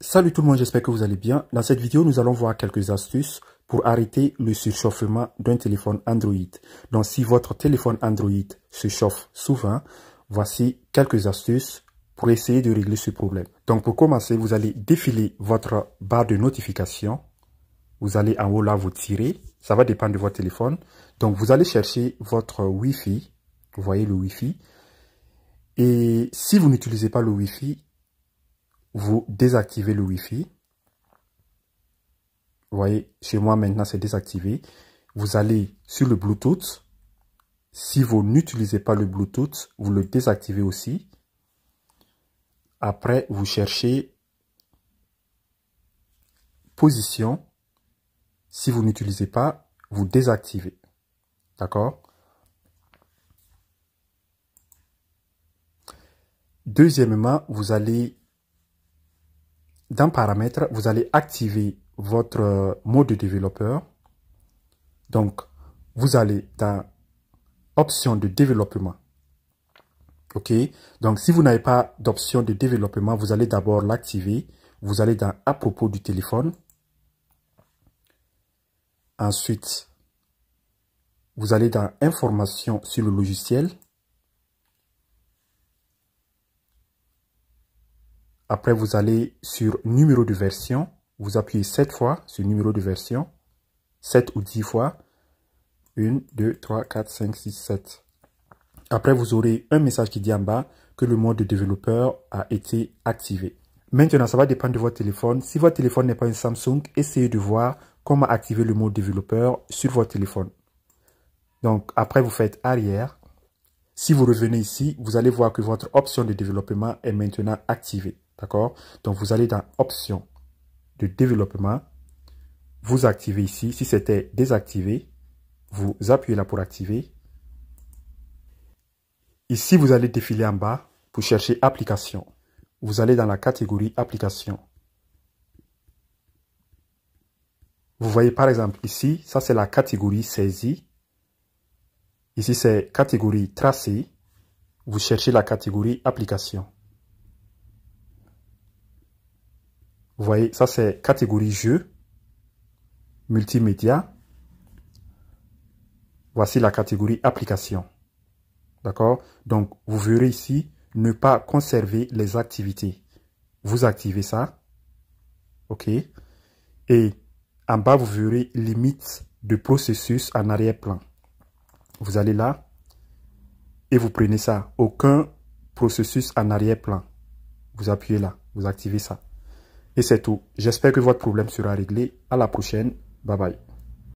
Salut tout le monde, j'espère que vous allez bien. Dans cette vidéo, nous allons voir quelques astuces pour arrêter le surchauffement d'un téléphone Android. Donc si votre téléphone Android se chauffe souvent, voici quelques astuces pour essayer de régler ce problème. Donc pour commencer, vous allez défiler votre barre de notification. Vous allez en haut là, vous tirez. Ça va dépendre de votre téléphone. Donc vous allez chercher votre Wi-Fi. Vous voyez le Wi-Fi. Et si vous n'utilisez pas le Wi-Fi, vous désactivez le Wi-Fi. Vous voyez, chez moi maintenant c'est désactivé. Vous allez sur le Bluetooth. Si vous n'utilisez pas le Bluetooth, vous le désactivez aussi. Après, vous cherchez position. Si vous n'utilisez pas, vous désactivez. D'accord Deuxièmement, vous allez dans Paramètres, vous allez activer votre mode développeur. Donc, vous allez dans Options de développement. OK Donc, si vous n'avez pas d'option de développement, vous allez d'abord l'activer. Vous allez dans À propos du téléphone. Ensuite, vous allez dans Informations sur le logiciel. Après, vous allez sur numéro de version. Vous appuyez 7 fois sur numéro de version. 7 ou 10 fois. 1, 2, 3, 4, 5, 6, 7. Après, vous aurez un message qui dit en bas que le mode développeur a été activé. Maintenant, ça va dépendre de votre téléphone. Si votre téléphone n'est pas un Samsung, essayez de voir comment activer le mode développeur sur votre téléphone. Donc, après, vous faites arrière. Si vous revenez ici, vous allez voir que votre option de développement est maintenant activée. D'accord Donc, vous allez dans Options de développement. Vous activez ici. Si c'était désactivé, vous appuyez là pour activer. Ici, vous allez défiler en bas pour chercher Application. Vous allez dans la catégorie Application. Vous voyez par exemple ici, ça c'est la catégorie saisie. Ici c'est catégorie tracée. Vous cherchez la catégorie application. Vous voyez, ça c'est catégorie jeu, multimédia. Voici la catégorie application. D'accord Donc, vous verrez ici, ne pas conserver les activités. Vous activez ça. OK Et en bas, vous verrez limite de processus en arrière-plan. Vous allez là et vous prenez ça. Aucun processus en arrière-plan. Vous appuyez là, vous activez ça. Et c'est tout. J'espère que votre problème sera réglé. À la prochaine. Bye bye.